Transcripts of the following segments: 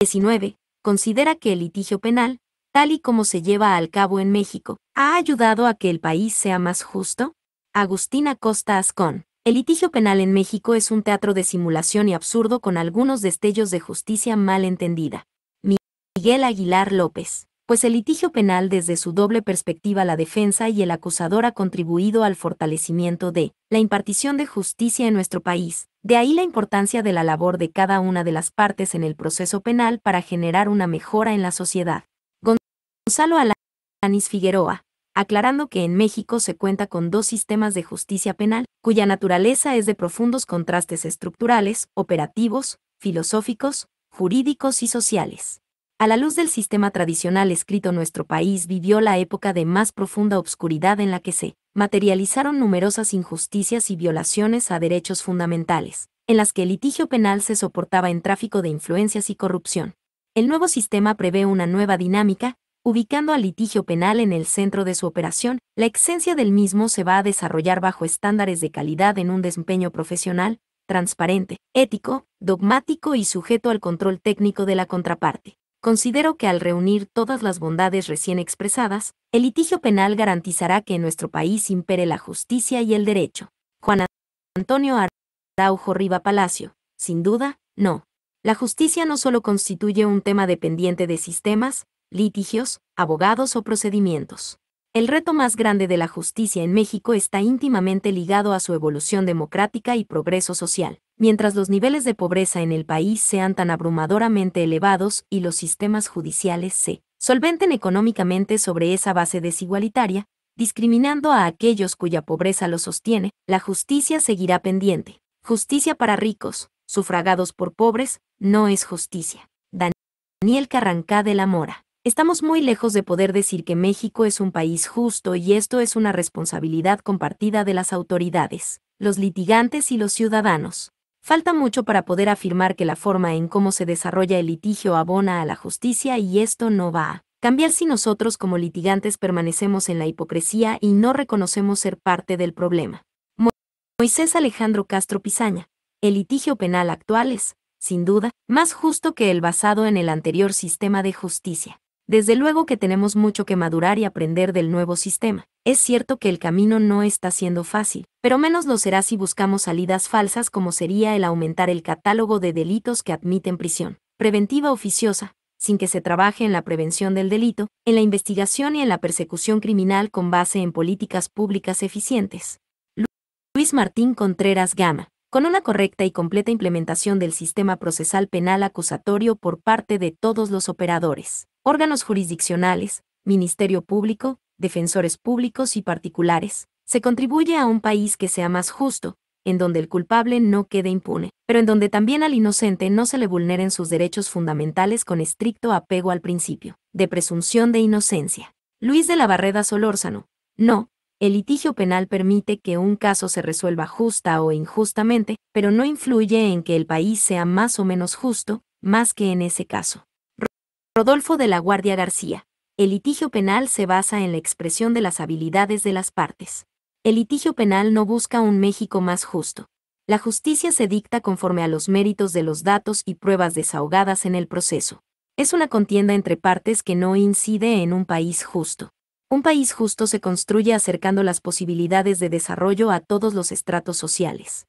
19. Considera que el litigio penal, tal y como se lleva al cabo en México, ha ayudado a que el país sea más justo? Agustina Costa Ascón. El litigio penal en México es un teatro de simulación y absurdo con algunos destellos de justicia mal entendida. Miguel Aguilar López. Pues el litigio penal desde su doble perspectiva la defensa y el acusador ha contribuido al fortalecimiento de la impartición de justicia en nuestro país, de ahí la importancia de la labor de cada una de las partes en el proceso penal para generar una mejora en la sociedad. Gonzalo Alanis Figueroa, aclarando que en México se cuenta con dos sistemas de justicia penal, cuya naturaleza es de profundos contrastes estructurales, operativos, filosóficos, jurídicos y sociales. A la luz del sistema tradicional escrito nuestro país vivió la época de más profunda obscuridad en la que se materializaron numerosas injusticias y violaciones a derechos fundamentales, en las que el litigio penal se soportaba en tráfico de influencias y corrupción. El nuevo sistema prevé una nueva dinámica, ubicando al litigio penal en el centro de su operación, la esencia del mismo se va a desarrollar bajo estándares de calidad en un desempeño profesional, transparente, ético, dogmático y sujeto al control técnico de la contraparte. Considero que al reunir todas las bondades recién expresadas, el litigio penal garantizará que en nuestro país impere la justicia y el derecho. Juan Antonio Araujo Riva Palacio, sin duda, no. La justicia no solo constituye un tema dependiente de sistemas, litigios, abogados o procedimientos. El reto más grande de la justicia en México está íntimamente ligado a su evolución democrática y progreso social mientras los niveles de pobreza en el país sean tan abrumadoramente elevados y los sistemas judiciales se solventen económicamente sobre esa base desigualitaria, discriminando a aquellos cuya pobreza lo sostiene, la justicia seguirá pendiente. Justicia para ricos, sufragados por pobres, no es justicia. Daniel Carrancá de la Mora. Estamos muy lejos de poder decir que México es un país justo y esto es una responsabilidad compartida de las autoridades, los litigantes y los ciudadanos. Falta mucho para poder afirmar que la forma en cómo se desarrolla el litigio abona a la justicia y esto no va a cambiar si nosotros como litigantes permanecemos en la hipocresía y no reconocemos ser parte del problema. Moisés Alejandro Castro Pizaña. El litigio penal actual es, sin duda, más justo que el basado en el anterior sistema de justicia. Desde luego que tenemos mucho que madurar y aprender del nuevo sistema. Es cierto que el camino no está siendo fácil, pero menos lo será si buscamos salidas falsas como sería el aumentar el catálogo de delitos que admiten prisión, preventiva oficiosa, sin que se trabaje en la prevención del delito, en la investigación y en la persecución criminal con base en políticas públicas eficientes. Luis Martín Contreras Gama. Con una correcta y completa implementación del sistema procesal penal acusatorio por parte de todos los operadores, órganos jurisdiccionales, Ministerio Público, defensores públicos y particulares, se contribuye a un país que sea más justo, en donde el culpable no quede impune, pero en donde también al inocente no se le vulneren sus derechos fundamentales con estricto apego al principio de presunción de inocencia. Luis de la Barreda Solórzano. No, el litigio penal permite que un caso se resuelva justa o injustamente, pero no influye en que el país sea más o menos justo, más que en ese caso. Rodolfo de la Guardia García. El litigio penal se basa en la expresión de las habilidades de las partes. El litigio penal no busca un México más justo. La justicia se dicta conforme a los méritos de los datos y pruebas desahogadas en el proceso. Es una contienda entre partes que no incide en un país justo. Un país justo se construye acercando las posibilidades de desarrollo a todos los estratos sociales.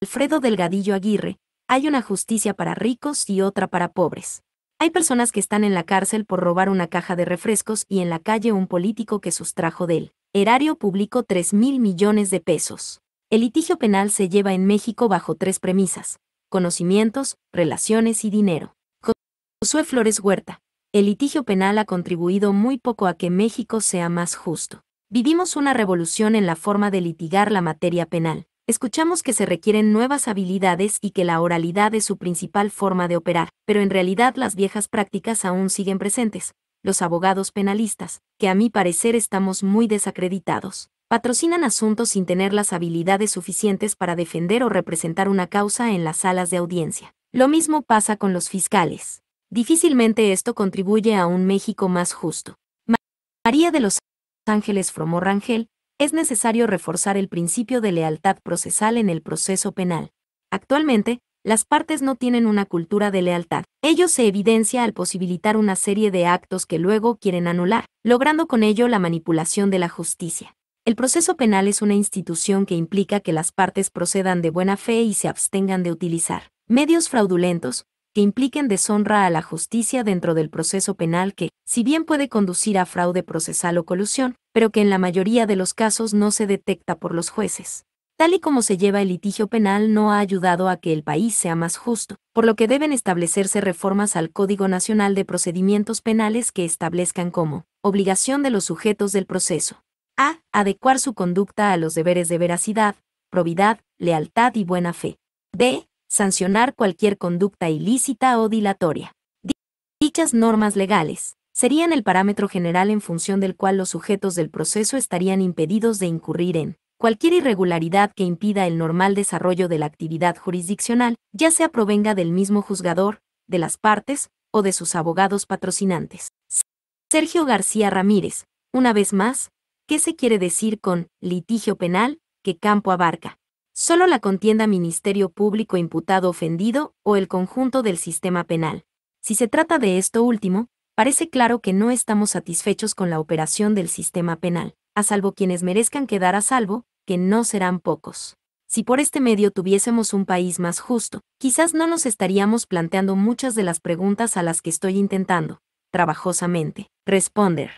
Alfredo Delgadillo Aguirre, hay una justicia para ricos y otra para pobres. Hay personas que están en la cárcel por robar una caja de refrescos y en la calle un político que sustrajo del erario público 3 mil millones de pesos. El litigio penal se lleva en México bajo tres premisas, conocimientos, relaciones y dinero. Josué Flores Huerta. El litigio penal ha contribuido muy poco a que México sea más justo. Vivimos una revolución en la forma de litigar la materia penal. Escuchamos que se requieren nuevas habilidades y que la oralidad es su principal forma de operar, pero en realidad las viejas prácticas aún siguen presentes. Los abogados penalistas, que a mi parecer estamos muy desacreditados, patrocinan asuntos sin tener las habilidades suficientes para defender o representar una causa en las salas de audiencia. Lo mismo pasa con los fiscales. Difícilmente esto contribuye a un México más justo. María de los Ángeles Fromó Rangel, es necesario reforzar el principio de lealtad procesal en el proceso penal. Actualmente, las partes no tienen una cultura de lealtad. Ello se evidencia al posibilitar una serie de actos que luego quieren anular, logrando con ello la manipulación de la justicia. El proceso penal es una institución que implica que las partes procedan de buena fe y se abstengan de utilizar medios fraudulentos, que impliquen deshonra a la justicia dentro del proceso penal que, si bien puede conducir a fraude procesal o colusión, pero que en la mayoría de los casos no se detecta por los jueces. Tal y como se lleva el litigio penal no ha ayudado a que el país sea más justo, por lo que deben establecerse reformas al Código Nacional de Procedimientos Penales que establezcan como obligación de los sujetos del proceso. A. Adecuar su conducta a los deberes de veracidad, probidad, lealtad y buena fe. b sancionar cualquier conducta ilícita o dilatoria. Dichas normas legales serían el parámetro general en función del cual los sujetos del proceso estarían impedidos de incurrir en cualquier irregularidad que impida el normal desarrollo de la actividad jurisdiccional, ya sea provenga del mismo juzgador, de las partes o de sus abogados patrocinantes. Sergio García Ramírez, una vez más, ¿qué se quiere decir con litigio penal? que campo abarca? Solo la contienda Ministerio Público imputado ofendido o el conjunto del sistema penal. Si se trata de esto último, parece claro que no estamos satisfechos con la operación del sistema penal, a salvo quienes merezcan quedar a salvo, que no serán pocos. Si por este medio tuviésemos un país más justo, quizás no nos estaríamos planteando muchas de las preguntas a las que estoy intentando, trabajosamente, responder.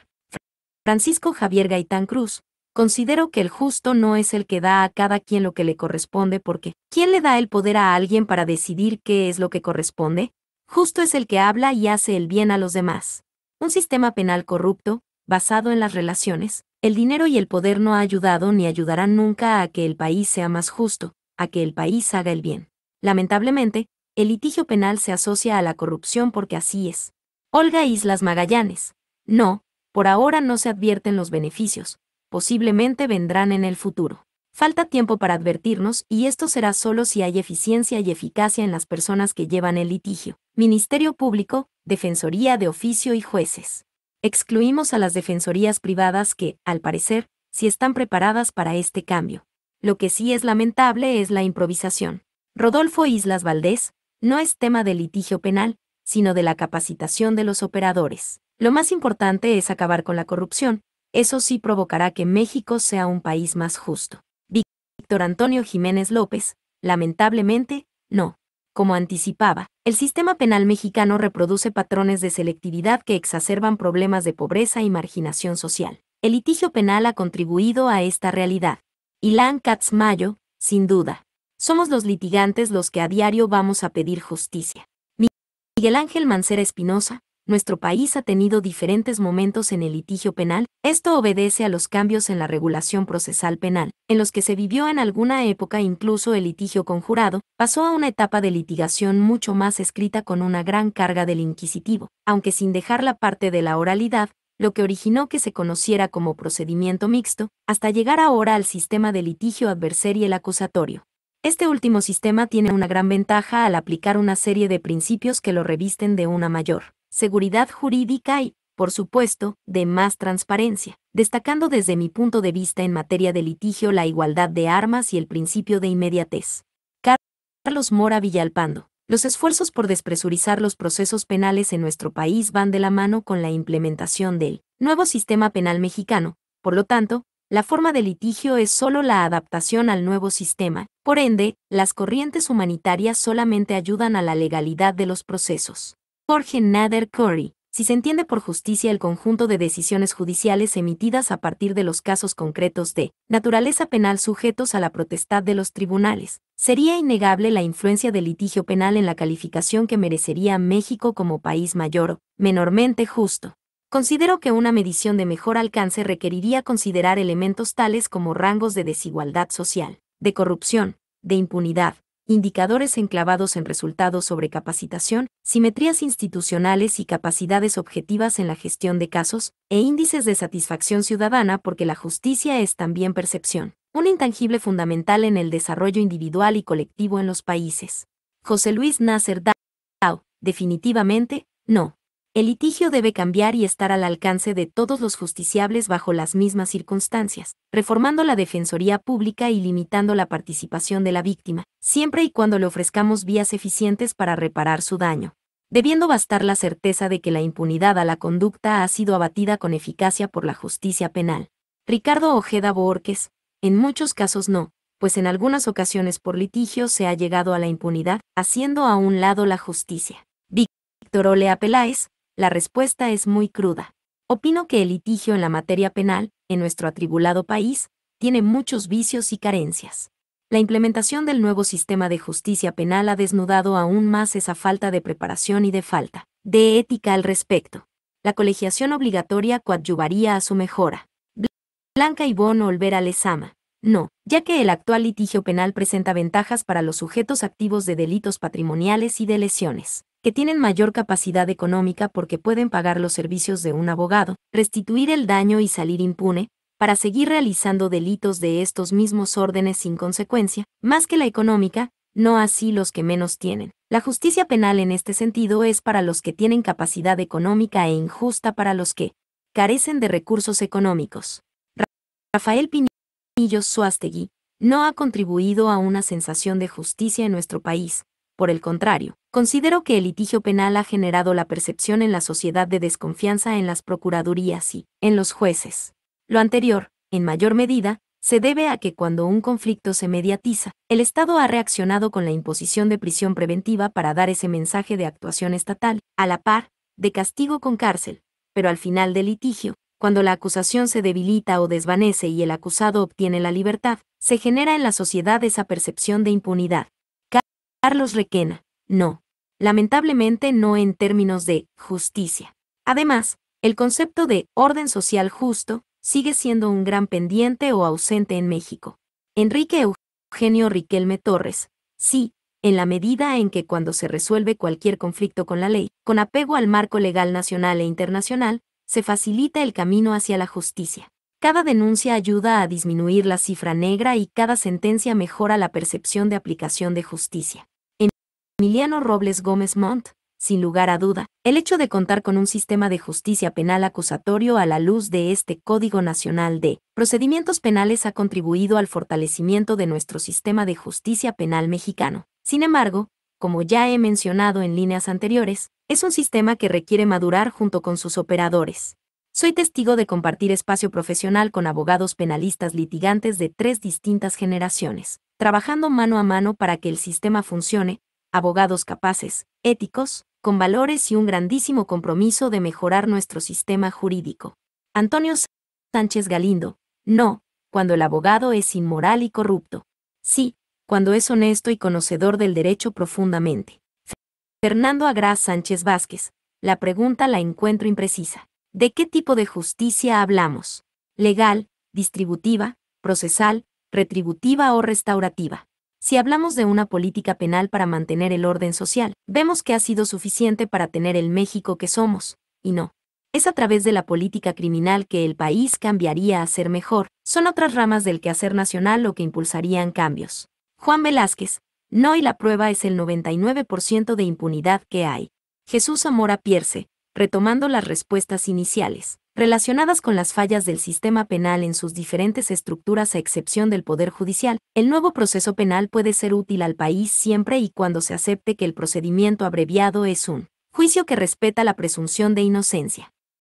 Francisco Javier Gaitán Cruz, Considero que el justo no es el que da a cada quien lo que le corresponde porque, ¿quién le da el poder a alguien para decidir qué es lo que corresponde? Justo es el que habla y hace el bien a los demás. Un sistema penal corrupto, basado en las relaciones, el dinero y el poder no ha ayudado ni ayudará nunca a que el país sea más justo, a que el país haga el bien. Lamentablemente, el litigio penal se asocia a la corrupción porque así es. Olga Islas Magallanes. No, por ahora no se advierten los beneficios, posiblemente vendrán en el futuro. Falta tiempo para advertirnos y esto será solo si hay eficiencia y eficacia en las personas que llevan el litigio. Ministerio Público, Defensoría de Oficio y jueces. Excluimos a las defensorías privadas que, al parecer, sí están preparadas para este cambio. Lo que sí es lamentable es la improvisación. Rodolfo Islas Valdés, no es tema de litigio penal, sino de la capacitación de los operadores. Lo más importante es acabar con la corrupción, eso sí provocará que México sea un país más justo. Víctor Antonio Jiménez López, lamentablemente, no. Como anticipaba, el sistema penal mexicano reproduce patrones de selectividad que exacerban problemas de pobreza y marginación social. El litigio penal ha contribuido a esta realidad. Ilan Mayo, sin duda. Somos los litigantes los que a diario vamos a pedir justicia. Miguel Ángel Mancera Espinosa, nuestro país ha tenido diferentes momentos en el litigio penal, esto obedece a los cambios en la regulación procesal penal, en los que se vivió en alguna época incluso el litigio conjurado, pasó a una etapa de litigación mucho más escrita con una gran carga del inquisitivo, aunque sin dejar la parte de la oralidad, lo que originó que se conociera como procedimiento mixto, hasta llegar ahora al sistema de litigio adversario y el acusatorio. Este último sistema tiene una gran ventaja al aplicar una serie de principios que lo revisten de una mayor seguridad jurídica y, por supuesto, de más transparencia, destacando desde mi punto de vista en materia de litigio la igualdad de armas y el principio de inmediatez. Carlos Mora Villalpando. Los esfuerzos por despresurizar los procesos penales en nuestro país van de la mano con la implementación del nuevo sistema penal mexicano, por lo tanto, la forma de litigio es solo la adaptación al nuevo sistema, por ende, las corrientes humanitarias solamente ayudan a la legalidad de los procesos. Jorge Nader Curry, si se entiende por justicia el conjunto de decisiones judiciales emitidas a partir de los casos concretos de naturaleza penal sujetos a la protestad de los tribunales, sería innegable la influencia del litigio penal en la calificación que merecería México como país mayor, o menormente justo. Considero que una medición de mejor alcance requeriría considerar elementos tales como rangos de desigualdad social, de corrupción, de impunidad, indicadores enclavados en resultados sobre capacitación, simetrías institucionales y capacidades objetivas en la gestión de casos, e índices de satisfacción ciudadana porque la justicia es también percepción, un intangible fundamental en el desarrollo individual y colectivo en los países. José Luis Nasser Dao, definitivamente, no. El litigio debe cambiar y estar al alcance de todos los justiciables bajo las mismas circunstancias, reformando la defensoría pública y limitando la participación de la víctima, siempre y cuando le ofrezcamos vías eficientes para reparar su daño, debiendo bastar la certeza de que la impunidad a la conducta ha sido abatida con eficacia por la justicia penal. Ricardo Ojeda Borques, en muchos casos no, pues en algunas ocasiones por litigio se ha llegado a la impunidad, haciendo a un lado la justicia. Víctor Olea Peláez, la respuesta es muy cruda. Opino que el litigio en la materia penal, en nuestro atribulado país, tiene muchos vicios y carencias. La implementación del nuevo sistema de justicia penal ha desnudado aún más esa falta de preparación y de falta de ética al respecto. La colegiación obligatoria coadyuvaría a su mejora. Blanca y volver Olvera lesama. No, ya que el actual litigio penal presenta ventajas para los sujetos activos de delitos patrimoniales y de lesiones que tienen mayor capacidad económica porque pueden pagar los servicios de un abogado, restituir el daño y salir impune, para seguir realizando delitos de estos mismos órdenes sin consecuencia, más que la económica, no así los que menos tienen. La justicia penal en este sentido es para los que tienen capacidad económica e injusta para los que carecen de recursos económicos. Rafael Pinillo Suástegui no ha contribuido a una sensación de justicia en nuestro país, por el contrario, considero que el litigio penal ha generado la percepción en la sociedad de desconfianza en las procuradurías y en los jueces. Lo anterior, en mayor medida, se debe a que cuando un conflicto se mediatiza, el Estado ha reaccionado con la imposición de prisión preventiva para dar ese mensaje de actuación estatal, a la par, de castigo con cárcel, pero al final del litigio, cuando la acusación se debilita o desvanece y el acusado obtiene la libertad, se genera en la sociedad esa percepción de impunidad, Carlos Requena, no. Lamentablemente no en términos de justicia. Además, el concepto de orden social justo sigue siendo un gran pendiente o ausente en México. Enrique Eugenio Riquelme Torres, sí, en la medida en que cuando se resuelve cualquier conflicto con la ley, con apego al marco legal nacional e internacional, se facilita el camino hacia la justicia. Cada denuncia ayuda a disminuir la cifra negra y cada sentencia mejora la percepción de aplicación de justicia. Emiliano Robles Gómez Montt, sin lugar a duda, el hecho de contar con un sistema de justicia penal acusatorio a la luz de este Código Nacional de Procedimientos Penales ha contribuido al fortalecimiento de nuestro sistema de justicia penal mexicano. Sin embargo, como ya he mencionado en líneas anteriores, es un sistema que requiere madurar junto con sus operadores. Soy testigo de compartir espacio profesional con abogados penalistas litigantes de tres distintas generaciones, trabajando mano a mano para que el sistema funcione, abogados capaces, éticos, con valores y un grandísimo compromiso de mejorar nuestro sistema jurídico. Antonio Sánchez Galindo, no, cuando el abogado es inmoral y corrupto. Sí, cuando es honesto y conocedor del derecho profundamente. Fernando Agrás Sánchez Vázquez, la pregunta la encuentro imprecisa. ¿De qué tipo de justicia hablamos? ¿Legal, distributiva, procesal, retributiva o restaurativa? Si hablamos de una política penal para mantener el orden social, vemos que ha sido suficiente para tener el México que somos, y no. Es a través de la política criminal que el país cambiaría a ser mejor, son otras ramas del quehacer nacional lo que impulsarían cambios. Juan Velázquez, no y la prueba es el 99% de impunidad que hay. Jesús Zamora Pierce, retomando las respuestas iniciales relacionadas con las fallas del sistema penal en sus diferentes estructuras a excepción del Poder Judicial, el nuevo proceso penal puede ser útil al país siempre y cuando se acepte que el procedimiento abreviado es un juicio que respeta la presunción de inocencia.